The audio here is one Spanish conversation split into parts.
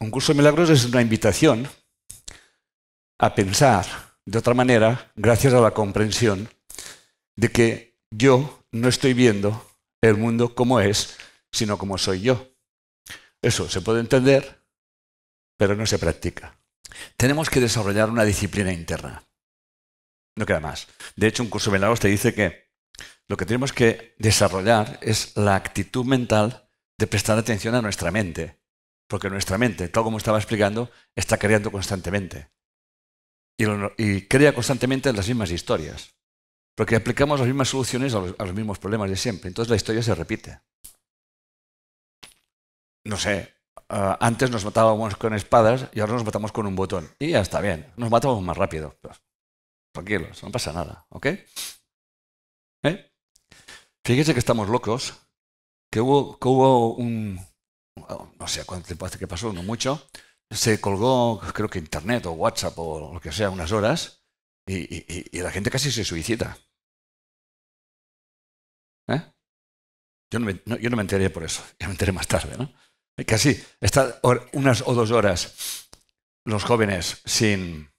Un curso de milagros es una invitación a pensar de otra manera gracias a la comprensión de que yo no estoy viendo el mundo como es, sino como soy yo. Eso se puede entender, pero no se practica. Tenemos que desarrollar una disciplina interna. No queda más. De hecho, un curso de milagros te dice que lo que tenemos que desarrollar es la actitud mental de prestar atención a nuestra mente porque nuestra mente, tal como estaba explicando, está creando constantemente. Y, crea constantemente las mismas historias. Porque aplicamos las mismas soluciones a los, mismos problemas de siempre. Entonces la historia se repite. No sé, ah, antes nos matábamos con espadas y ahora nos matamos con un botón. Y ya está bien, nos matamos más rápido. tranquilos, no pasa nada, ¿ok? ¿Eh? Fíjense que estamos locos, que hubo un, no sé cuánto tiempo hace que pasó, no mucho, se colgó, creo que Internet o WhatsApp o lo que sea, unas horas, y, la gente casi se suicida. ¿Eh? Yo, no me, enteré por eso, ya me enteré más tarde, ¿no? Casi está unas o dos horas los jóvenes sin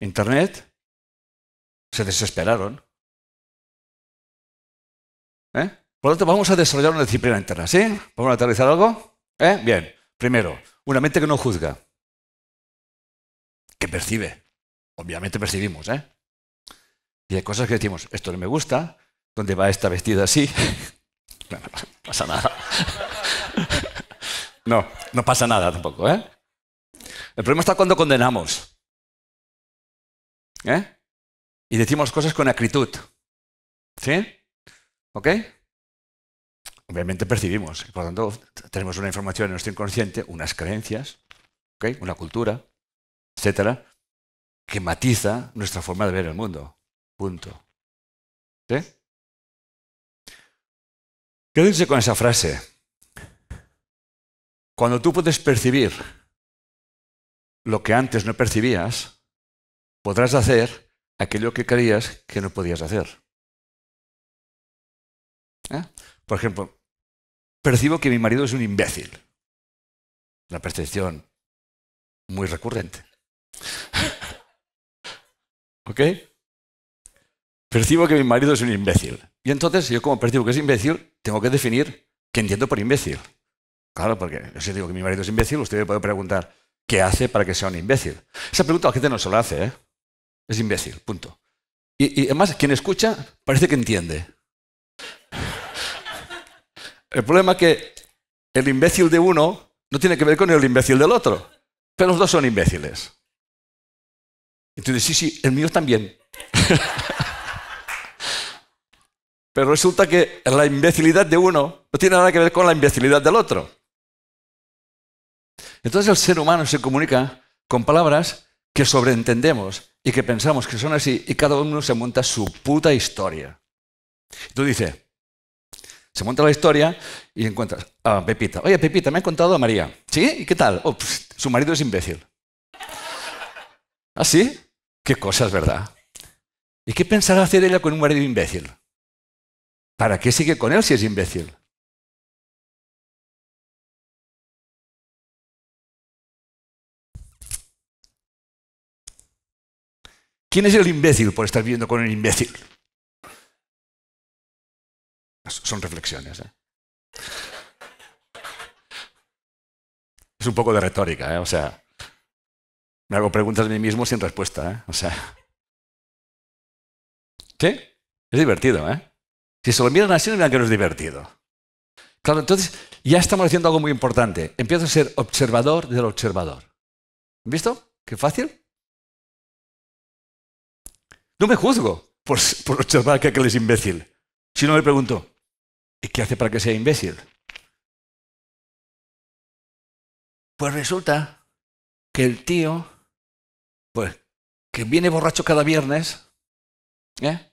Internet, se desesperaron. ¿Eh? Por lo tanto, vamos a desarrollar una disciplina interna, ¿sí? ¿Vamos a aterrizar algo? ¿Eh? Bien, primero, una mente que no juzga, que percibe. Obviamente percibimos, ¿eh? Y hay cosas que decimos, esto no me gusta, ¿dónde va esta vestida así? no, no pasa nada. no, no pasa nada tampoco, ¿eh? El problema está cuando condenamos. ¿Eh? Y decimos cosas con acritud. ¿Sí? ¿Ok? obviamente percibimos. Por lo tanto, tenemos una información en nuestro inconsciente, unas creencias, una cultura, etcétera, que matiza nuestra forma de ver el mundo. Punto. ¿Sí? dice con esa frase. Cuando tú puedes percibir lo que antes no percibías, podrás hacer aquello que creías que no podías hacer. ¿Eh? Por ejemplo, percibo que mi marido es un imbécil. Una percepción muy recurrente. ¿Ok? Percibo que mi marido es un imbécil. Y entonces yo como percibo que es imbécil, tengo que definir qué entiendo por imbécil. Claro, porque si digo que mi marido es imbécil, usted me puede preguntar, ¿qué hace para que sea un imbécil? Esa pregunta la gente no se la hace, ¿eh? Es imbécil, punto. y además, quien escucha parece que entiende. El problema es que el imbécil de uno no tiene que ver con el imbécil del otro, pero los dos son imbéciles. Entonces, sí, sí, el mío también. pero resulta que la imbecilidad de uno no tiene nada que ver con la imbecilidad del otro. Entonces el ser humano se comunica con palabras que sobreentendemos y que pensamos que son así y cada uno se monta su puta historia. Tú dices, se monta la historia y encuentras a Pepita. Oye, Pepita, me ha contado a María. ¿Sí? ¿Y qué tal? Oh, su marido es imbécil. ¿Ah, sí? Qué cosas, ¿verdad? ¿Y qué pensará hacer ella con un marido imbécil? ¿Para qué sigue con él si es imbécil? ¿Quién es el imbécil por estar viviendo con un imbécil? son reflexiones. ¿eh? Es un poco de retórica, ¿eh? o sea, me hago preguntas a mí mismo sin respuesta, ¿eh? o sea. ¿Sí? Es divertido, ¿eh? Si se lo miran así, no miran que no es divertido. Claro, entonces ya estamos haciendo algo muy importante. Empiezo a ser observador del observador. visto? Qué fácil. No me juzgo por, por observar que aquel es imbécil, Si no, me pregunto, ¿Y qué hace para que sea imbécil? Pues resulta que el tío, pues, que viene borracho cada viernes, ¿eh?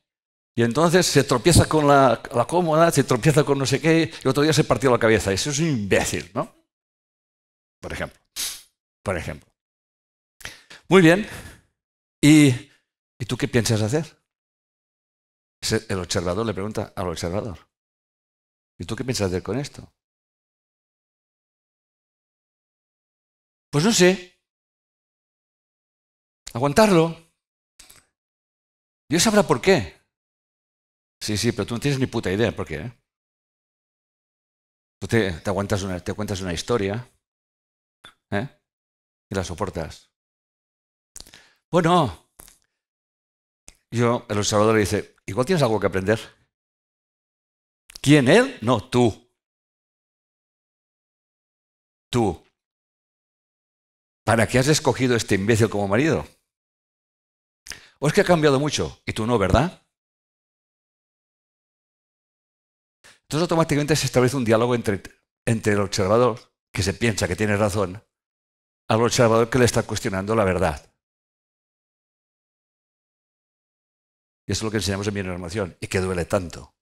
y entonces se tropieza con la, cómoda, se tropieza con no sé qué, y otro día se partió la cabeza. Eso es imbécil, ¿no? Por ejemplo. Por ejemplo. Muy bien. ¿y tú qué piensas hacer? El observador le pregunta al observador. ¿Y tú qué piensas hacer con esto? Pues no sé. Aguantarlo. Dios sabrá por qué. Sí, sí, pero tú no tienes ni puta idea por qué. ¿eh? Tú te, te cuentas una historia ¿eh? y la soportas. Bueno, yo, el observador le dice, igual tienes algo que aprender. ¿Quién él? No, tú. Tú. ¿Para qué has escogido este imbécil como marido? ¿O es que ha cambiado mucho? Y tú no, ¿verdad? Entonces automáticamente se establece un diálogo entre, el observador, que se piensa que tiene razón, al observador que le está cuestionando la verdad. Y eso es lo que enseñamos en mi y que duele tanto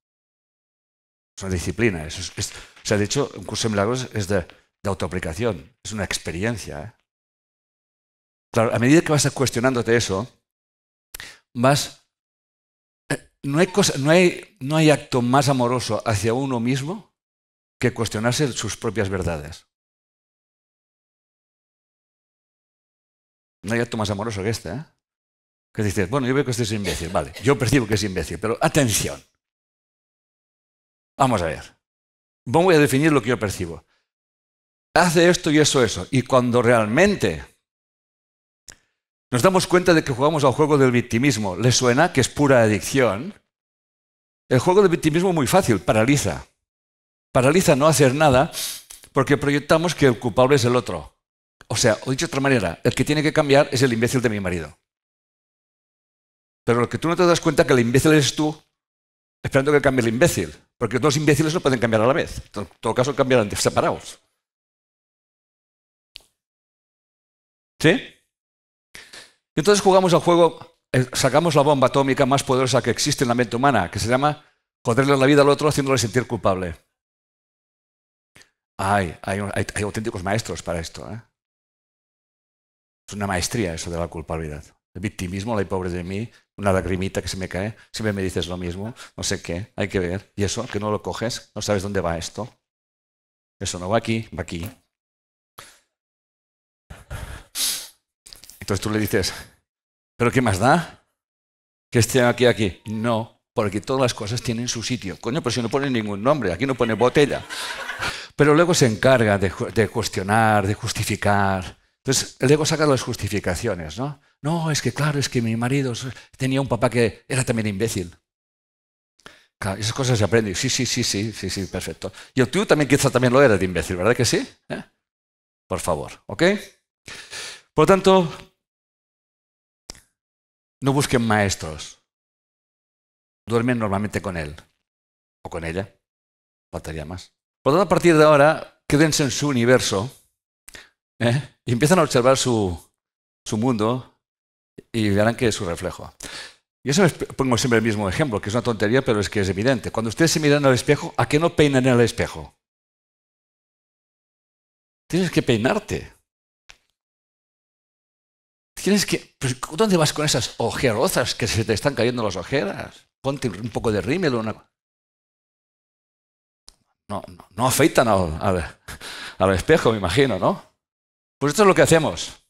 es una disciplina. eso es, o sea, de hecho, un curso de milagros es de, autoaplicación, es una experiencia. ¿eh? Claro, a medida que vas cuestionándote eso, vas... Eh, no hay, no hay acto más amoroso hacia uno mismo que cuestionarse sus propias verdades. No hay acto más amoroso que este, ¿eh? Que dices, bueno, yo veo que este es imbécil, vale, yo percibo que es imbécil, pero atención, Vamos a ver. Voy a definir lo que yo percibo. Hace esto y eso, eso. Y cuando realmente nos damos cuenta de que jugamos al juego del victimismo, ¿le suena que es pura adicción? El juego del victimismo es muy fácil, paraliza. Paraliza no hacer nada porque proyectamos que el culpable es el otro. O sea, o dicho de otra manera, el que tiene que cambiar es el imbécil de mi marido. Pero lo que tú no te das cuenta que el imbécil eres tú, esperando que cambie el imbécil. Porque dos imbéciles no pueden cambiar a la vez. En todo caso, cambiarán separados. ¿Sí? entonces jugamos al juego, eh, sacamos la bomba atómica más poderosa que existe en la mente humana, que se llama joderle la vida al otro haciéndole sentir culpable. hay, auténticos maestros para esto. ¿eh? Es una maestría eso de la culpabilidad. El victimismo, la pobre de mí, una lagrimita que se me cae, siempre me dices lo mismo, no sé qué, hay que ver. Y eso, que no lo coges, no sabes dónde va esto. Eso no va aquí, va aquí. Entonces tú le dices, ¿pero qué más da? Que esté aquí, aquí. No, porque todas las cosas tienen su sitio. Coño, pero si no pone ningún nombre, aquí no pone botella. Pero luego se encarga de, de cuestionar, de justificar. Entonces, el ego saca las justificaciones, ¿no? No, es que claro, es que mi marido tenía un papá que era también imbécil. Claro, esas cosas se aprenden. Sí, sí, sí, sí, sí, sí, perfecto. Y tú también quizá también lo era de imbécil, ¿verdad que sí? ¿Eh? Por favor, ¿ok? Por lo tanto, no busquen maestros. Duermen normalmente con él o con ella. Faltaría más. Por lo tanto, a partir de ahora, quédense en su universo ¿Eh? y empiezan a observar su, su mundo y verán que es su reflejo. eso siempre pongo siempre el mismo ejemplo, que es una tontería, pero es que es evidente. Cuando ustedes se miran al espejo, ¿a qué no peinan en el espejo? Tienes que peinarte. Tienes que. Pues, ¿Dónde vas con esas ojerozas que se te están cayendo las ojeras? Ponte un poco de rímel o una. No, no, afeitan al espejo, me imagino, ¿no? Pues esto es lo que hacemos.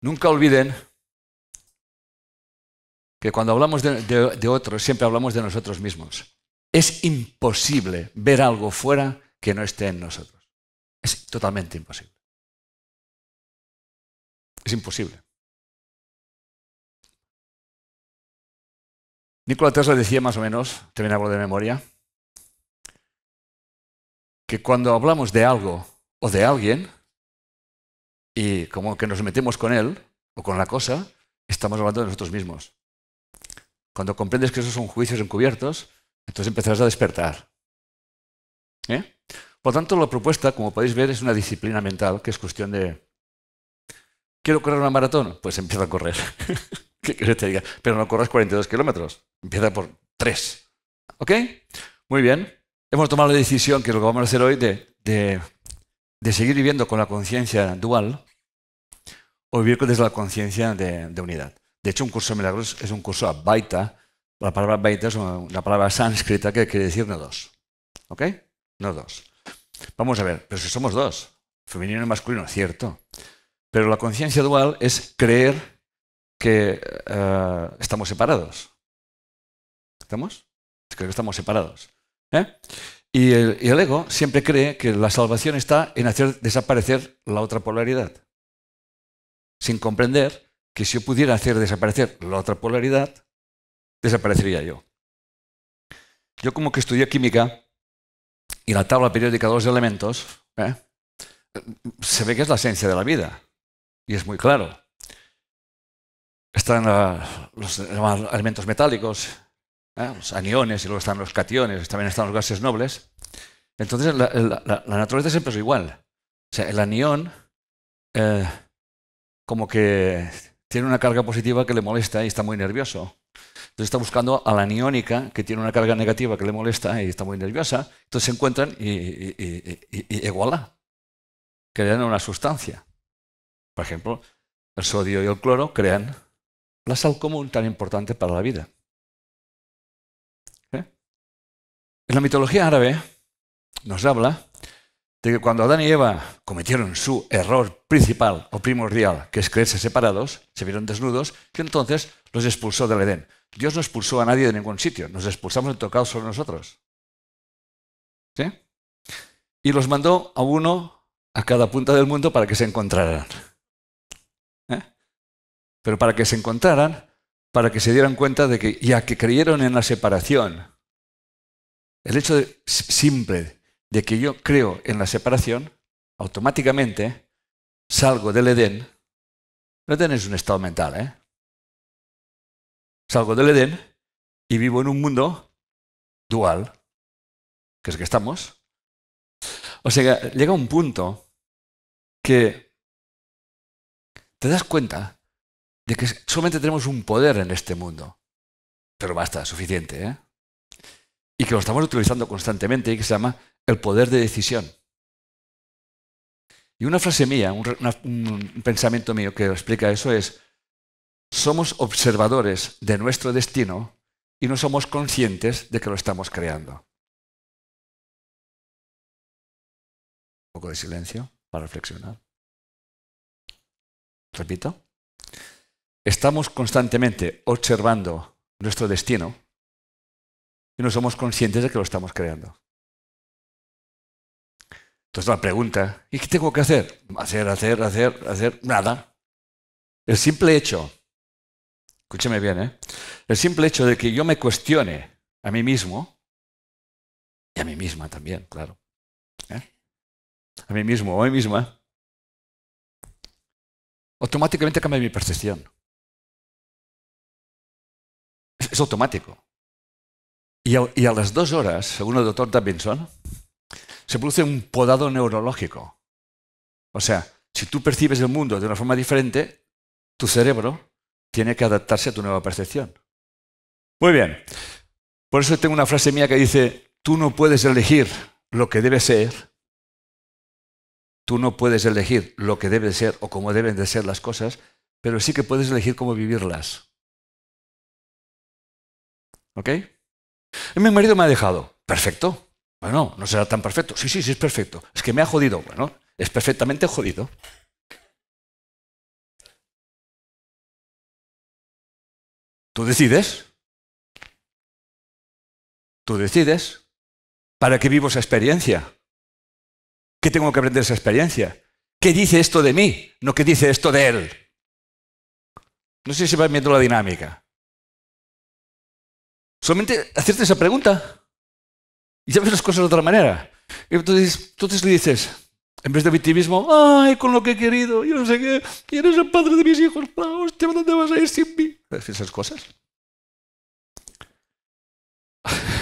Nunca olviden que cuando hablamos de, otros siempre hablamos de nosotros mismos. Es imposible ver algo fuera que no esté en nosotros. Es totalmente imposible. Es imposible. Nicolás Tesla decía más o menos, también hablo de memoria, que cuando hablamos de algo o de alguien, y como que nos metemos con él o con la cosa, estamos hablando de nosotros mismos. Cuando comprendes que esos son juicios encubiertos, entonces empezarás a despertar. ¿Eh? Por lo tanto, la propuesta, como podéis ver, es una disciplina mental que es cuestión de... ¿Quiero correr una maratón? Pues empieza a correr. ¿Qué que te Pero no corras 42 kilómetros. Empieza por 3. ¿Ok? Muy bien. Hemos tomado la decisión, que es lo que vamos a hacer hoy, de de seguir viviendo con la conciencia dual o vivir desde la conciencia de, unidad. De hecho, un curso de milagros es un curso baita La palabra baita es una palabra sánscrita que quiere decir no dos. ¿Ok? No dos. Vamos a ver, pero si somos dos, femenino y masculino, cierto. Pero la conciencia dual es creer que eh, estamos separados. ¿Estamos? Creo que estamos separados. ¿Eh? Y el, ego siempre cree que la salvación está en hacer desaparecer la otra polaridad, sin comprender que si yo pudiera hacer desaparecer la otra polaridad, desaparecería yo. Yo como que estudié química y la tabla periódica de los elementos, ¿eh? se ve que es la esencia de la vida, y es muy claro. Están los elementos metálicos, los ah, pues aniones y luego están los cationes, también están los gases nobles. Entonces la, naturaleza siempre es igual. O sea, el anión eh, como que tiene una carga positiva que le molesta y está muy nervioso. Entonces está buscando a la aniónica que tiene una carga negativa que le molesta y está muy nerviosa. Entonces se encuentran y, y, crean una sustancia. Por ejemplo, el sodio y el cloro crean la sal común tan importante para la vida. En la mitología árabe nos habla de que cuando Adán y Eva cometieron su error principal o primordial, que es creerse separados, se vieron desnudos, que entonces los expulsó del Edén. Dios no expulsó a nadie de ningún sitio, nos expulsamos del tocado sobre nosotros. ¿Sí? Y los mandó a uno a cada punta del mundo para que se encontraran. ¿Eh? Pero para que se encontraran, para que se dieran cuenta de que ya que creyeron en la separación, el hecho simple de que yo creo en la separación, automáticamente salgo del Edén. No Edén un estado mental, ¿eh? Salgo del Edén y vivo en un mundo dual, que es que estamos. O sea, llega un punto que te das cuenta de que solamente tenemos un poder en este mundo. Pero basta, suficiente, ¿eh? y que lo estamos utilizando constantemente y que se llama el poder de decisión. Y una frase mía, un, pensamiento mío que explica eso es, somos observadores de nuestro destino y no somos conscientes de que lo estamos creando. Un poco de silencio para reflexionar. Repito, estamos constantemente observando nuestro destino y no somos conscientes de que lo estamos creando. Entonces la pregunta, ¿y qué tengo que hacer? Hacer, hacer, hacer, hacer, nada. El simple hecho, escúcheme bien, ¿eh? el simple hecho de que yo me cuestione a mí mismo, y a mí misma también, claro, ¿eh? a mí mismo o a mí misma, automáticamente cambia mi percepción. es automático. Y a, las dos horas, según el doctor Davidson, se produce un podado neurológico. O sea, si tú percibes el mundo de una forma diferente, tu cerebro tiene que adaptarse a tu nueva percepción. Muy bien. Por eso tengo una frase mía que dice, tú no puedes elegir lo que debe ser, tú no puedes elegir lo que debe ser o cómo deben de ser las cosas, pero sí que puedes elegir cómo vivirlas. ¿Ok? Mi marido me ha dejado. Perfecto. Bueno, no será tan perfecto. Sí, sí, sí, es perfecto. Es que me ha jodido. Bueno, es perfectamente jodido. Tú decides. Tú decides. ¿Para qué vivo esa experiencia? ¿Qué tengo que aprender de esa experiencia? ¿Qué dice esto de mí? No qué dice esto de él. No sé si va viendo la dinámica. Solamente hacerte esa pregunta y ya ves las cosas de otra manera. Y entonces, le dices, en vez de victimismo, ay, con lo que he querido, yo no sé qué, y eres el padre de mis hijos, hostia, ¿dónde vas a ir sin mí? Esas cosas.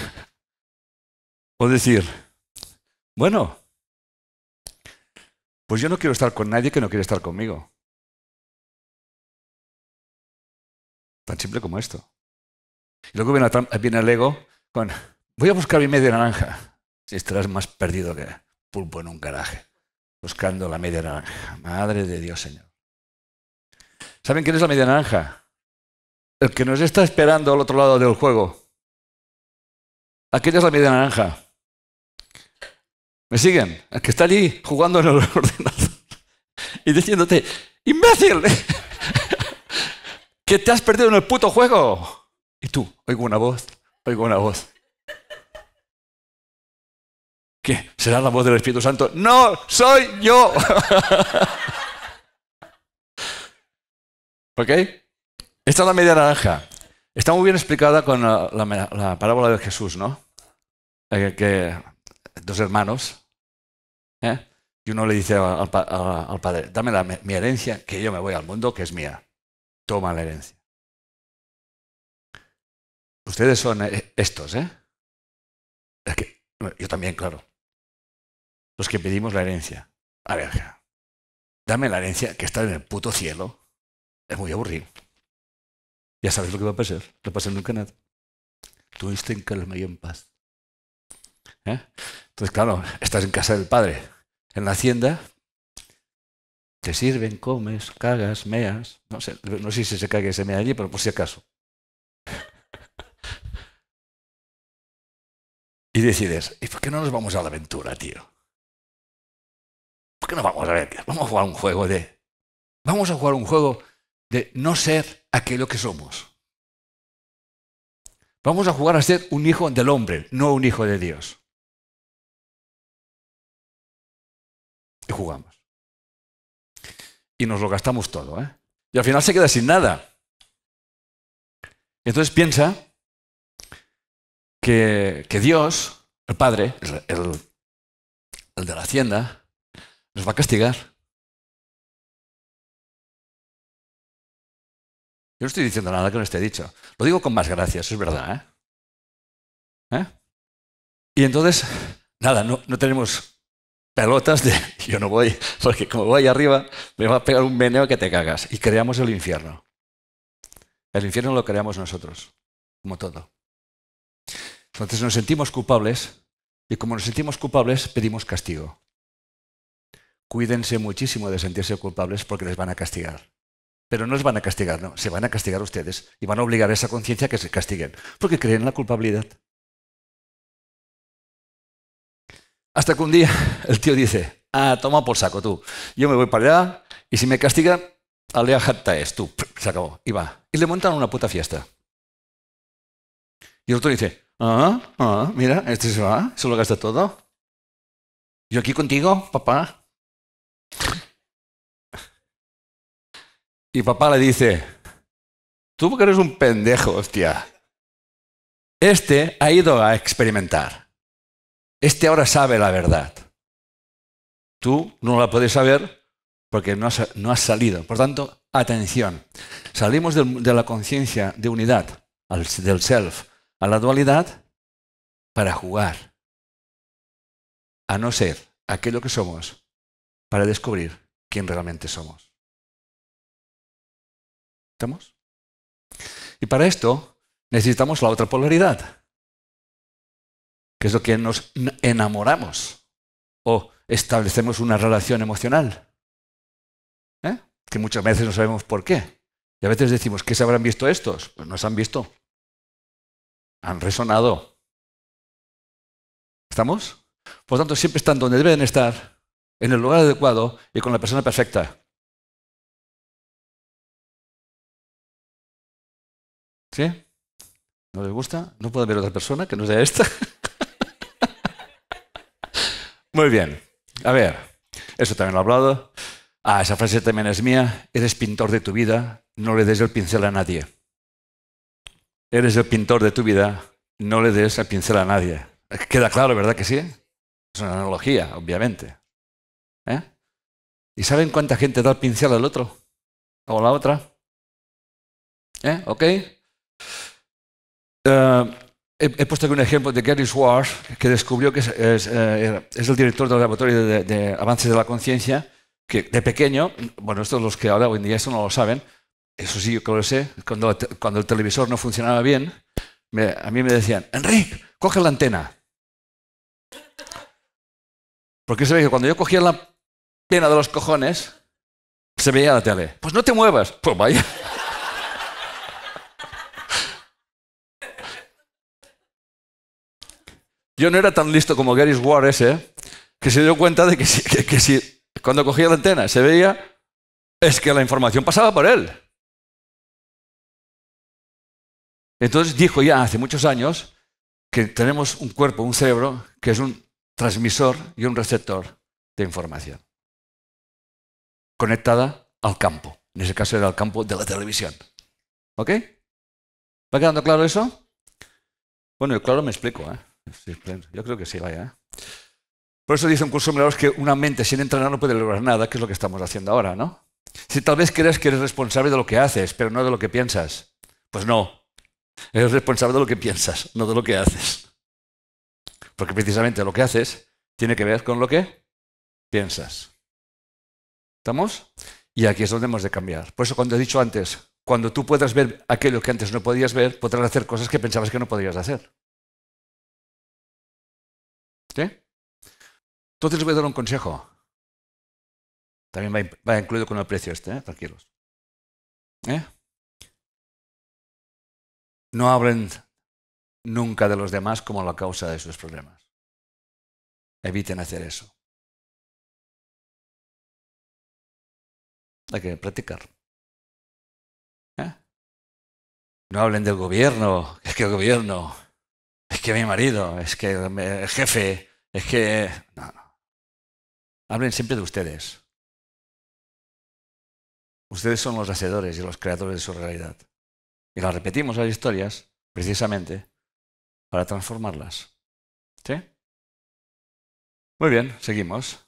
o decir, bueno, pues yo no quiero estar con nadie que no quiere estar conmigo. Tan simple como esto. Y luego viene, el ego con, voy a buscar mi media naranja. Si estarás más perdido que pulpo en un garaje, buscando la media naranja. Madre de Dios, Señor. ¿Saben quién es la media naranja? El que nos está esperando al otro lado del juego. Aquella es la media naranja. ¿Me siguen? El que está allí jugando en el ordenador y diciéndote, imbécil, que te has perdido en el puto juego. Y tú, oigo una voz, oigo una voz. ¿Qué? ¿Será la voz del Espíritu Santo? No, soy yo. ¿Ok? Esta es la media naranja. Está muy bien explicada con la, parábola de Jesús, ¿no? Eh, que dos hermanos, ¿eh? y uno le dice al, padre, dame mi herencia, que yo me voy al mundo, que es mía. Toma la herencia. Ustedes son eh, estos, ¿eh? yo también, claro. Los que pedimos la herencia. A ver, dame la herencia que está en el puto cielo. Es muy aburrido. Ya sabes lo que va a pasar. No pasa nunca nada. Tuviste en calma y en paz. ¿Eh? Entonces, claro, estás en casa del padre. En la hacienda te sirven, comes, cagas, meas. No sé, no sé si se cague ese se mea allí, pero por si acaso. decides, ¿y por qué no nos vamos a la aventura, tío? ¿Por qué no vamos a ver? Vamos a jugar un juego de... Vamos a jugar un juego de no ser aquello que somos. Vamos a jugar a ser un hijo del hombre, no un hijo de Dios. Y jugamos. Y nos lo gastamos todo, ¿eh? Y al final se queda sin nada. Entonces piensa que, Dios, el Padre, el, de la hacienda, nos va a castigar. Yo no estoy diciendo nada que no esté dicho. Lo digo con más gracia, eso es verdad. ¿eh? ¿Eh? Y entonces, nada, no, no tenemos pelotas de yo no voy, porque como voy arriba me va a pegar un meneo que te cagas. Y creamos el infierno. El infierno lo creamos nosotros, como todo. Entonces nos sentimos culpables y como nos sentimos culpables pedimos castigo. Cuídense muchísimo de sentirse culpables porque les van a castigar. Pero no les van a castigar, no, se van a castigar ustedes y van a obligar a esa conciencia a que se castiguen porque creen en la culpabilidad. Hasta que un día el tío dice, ah, toma por saco tú, yo me voy para allá y si me castiga, alea jacta es tú, se acabó, y va. Y le montan una puta fiesta. Y el otro dice, Ah, ah, mira, este se va, se lo gasta todo. Yo aquí contigo, papá. Y papá le dice, tú que eres un pendejo, hostia. Este ha ido a experimentar. Este ahora sabe la verdad. Tú no la puedes saber porque no has, salido. Por tanto, atención. Salimos de, la conciencia de unidad, del self, a la dualidad para jugar, a no ser aquello que somos, para descubrir quién realmente somos. ¿Estamos? Y para esto necesitamos la otra polaridad, que es lo que nos enamoramos o establecemos una relación emocional, ¿Eh? que muchas veces no sabemos por qué. Y a veces decimos, ¿qué se habrán visto estos? Pues nos han visto han resonado. ¿Estamos? Por lo tanto, siempre están donde deben estar, en el lugar adecuado y con la persona perfecta. ¿Sí? ¿No les gusta? ¿No puede haber otra persona que no sea esta? Muy bien. A ver, eso también lo he hablado. Ah, esa frase también es mía. Eres pintor de tu vida, no le des el pincel a nadie eres el pintor de tu vida, no le des el pincel a nadie. Queda claro, ¿verdad que sí? Es una analogía, obviamente. ¿Eh? ¿Y saben cuánta gente da el pincel al otro? ¿O a la otra? ¿Eh? ¿Ok? Eh, he, puesto aquí un ejemplo de Gary Schwartz, que descubrió que es, eh, el director del laboratorio de, avances de la conciencia, que de pequeño, bueno, estos los que ahora hoy en día esto no lo saben, eso sí, yo que lo sé, cuando, el televisor no funcionaba bien, a mí me decían, Enrique coge la antena. Porque se ve que cuando yo cogía la antena de los cojones, se veía la tele. Pues no te muevas. Pues vaya. Yo no era tan listo como Gary Ward ese, que se dio cuenta de que que si cuando cogía la antena se veía, es que la información pasaba por él. Entonces dijo ya hace muchos años que tenemos un cuerpo, un cerebro, que es un transmisor y un receptor de información, conectada al campo. En ese caso era el campo de la televisión. ¿Ok? ¿Va quedando claro eso? Bueno, claro me explico. ¿eh? Yo creo que sí, vaya. ¿eh? Por eso curso consumidores que una mente sin entrenar no puede lograr nada, que es lo que estamos haciendo ahora, ¿no? Si tal vez crees que eres responsable de lo que haces, pero no de lo que piensas, pues no, Eres responsable de lo que piensas, no de lo que haces. Porque precisamente lo que haces tiene que ver con lo que piensas. ¿Estamos? Y aquí es donde hemos de cambiar. Por eso cuando he dicho antes, cuando tú puedas ver aquello que antes no podías ver, podrás hacer cosas que pensabas que no podías hacer. ¿Sí? Entonces les voy a dar un consejo. También va, incluido con el precio este, ¿eh? tranquilos. ¿Eh? No hablen nunca de los demás como la causa de sus problemas. Eviten hacer eso. Hay que practicar. ¿Eh? No hablen del gobierno, es que el gobierno, es que mi marido, es que el jefe, es que... No, no. Hablen siempre de ustedes. Ustedes son los hacedores y los creadores de su realidad. Y las repetimos las historias precisamente para transformarlas. ¿Sí? Muy bien, seguimos.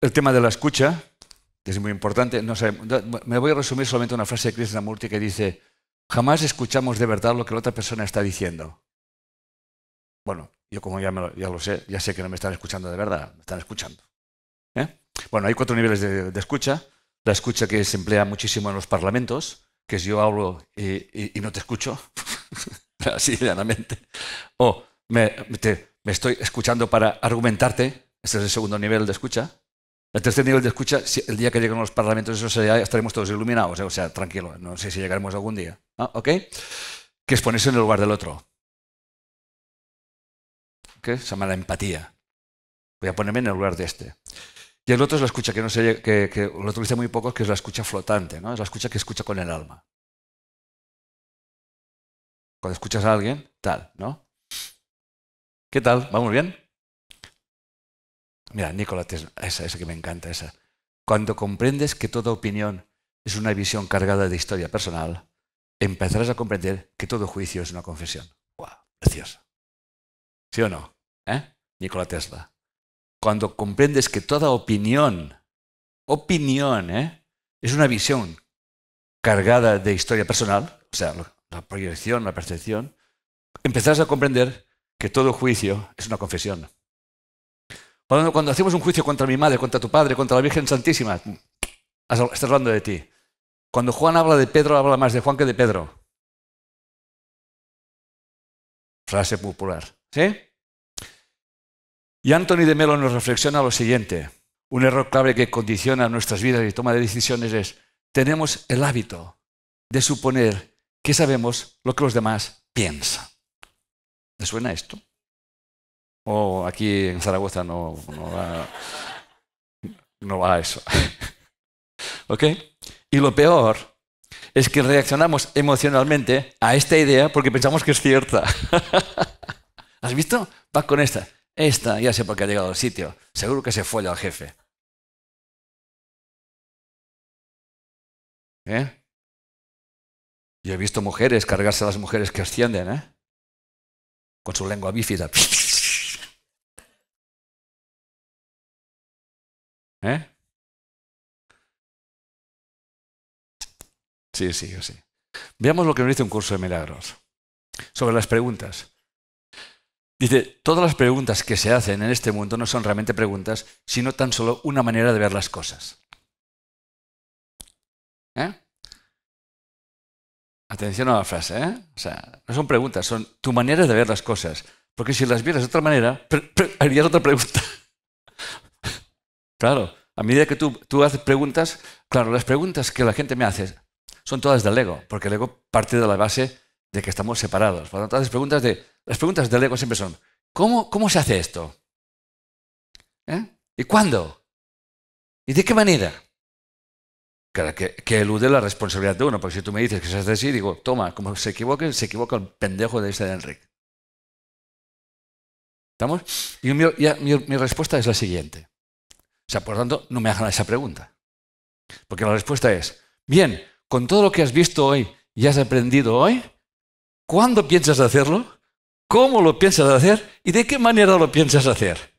El tema de la escucha, que es muy importante. me voy a resumir solamente una frase de Krishnamurti que dice, jamás escuchamos de verdad lo que la otra persona está diciendo. Bueno, yo como ya, lo, ya sé, ya sé que no me están escuchando de verdad, me están escuchando. ¿Eh? Bueno, hay cuatro niveles de escucha. La escucha que se emplea muchísimo en los parlamentos, que si yo hablo eh, y, no te escucho, así llanamente, o me, estoy escuchando para argumentarte, este es el segundo nivel de escucha, el tercer nivel de escucha, el día que lleguen los parlamentos, eso estaremos todos iluminados, eh, o sea, tranquilo, no sé si llegaremos algún día. ¿Ok? Que es ponerse en el lugar del otro. ¿Qué? Se llama la empatía. Voy a ponerme en el lugar de este. Y el otro es la escucha que no se, que, que lo utiliza muy pocos, que es la escucha flotante, ¿no? Es la escucha que escucha con el alma. Cuando escuchas a alguien, tal, ¿no? ¿Qué tal? ¿Vamos bien? Mira, Nikola Tesla, esa, esa que me encanta, esa. Cuando comprendes que toda opinión es una visión cargada de historia personal, empezarás a comprender que todo juicio es una confesión. ¡Guau! ¿Sí o no? ¿Eh? Nikola Tesla cuando comprendes que toda opinión, opinión, ¿eh? es una visión cargada de historia personal, o sea, la proyección, la percepción, empezarás a comprender que todo juicio es una confesión. Cuando, cuando, hacemos un juicio contra mi madre, contra tu padre, contra la Virgen Santísima, estás hablando de ti. Cuando Juan habla de Pedro, habla más de Juan que de Pedro. Frase popular. ¿Sí? Y Anthony de Melo nos reflexiona lo siguiente. Un error clave que condiciona nuestras vidas y toma de decisiones es, tenemos el hábito de suponer que sabemos lo que los demás piensan. ¿Te suena esto? O oh, aquí en Zaragoza no, no, va, eso. ¿Ok? Y lo peor es que reaccionamos emocionalmente a esta idea porque pensamos que es cierta. ¿Has visto? Va con esta. Esta, ya sé por qué ha llegado al sitio. Seguro que se fue al jefe. ¿Eh? Yo he visto mujeres cargarse a las mujeres que ascienden, ¿eh? Con su lengua bífida. ¿Eh? Sí, sí, sí. Veamos lo que nos dice un curso de milagros. Sobre las preguntas. Dice, todas las preguntas que se hacen en este mundo no son realmente preguntas, sino tan solo una manera de ver las cosas. ¿Eh? Atención a la frase, ¿eh? O sea, no son preguntas, son tu manera de ver las cosas. Porque si las vieras de otra manera, harías otra pregunta. claro, a medida que tú, tú haces preguntas, claro, las preguntas que la gente me hace son todas del ego, porque el ego parte de la base de que estamos separados. Por lo las preguntas, de, las del ego siempre son, ¿cómo, se hace esto? ¿Eh? ¿Y cuándo? ¿Y de qué manera? Claro, que, elude la responsabilidad de uno, porque si tú me dices que se hace así, digo, toma, como se equivoque, se equivoca el pendejo de ese de Enrique. ¿Estamos? Y mi, mi respuesta es la siguiente. O sea, por lo tanto, no me hagan esa pregunta. Porque la respuesta es, bien, con todo lo que has visto hoy y has aprendido hoy, ¿Cuándo piensas hacerlo? ¿Cómo lo piensas hacer? ¿Y de qué manera lo piensas hacer?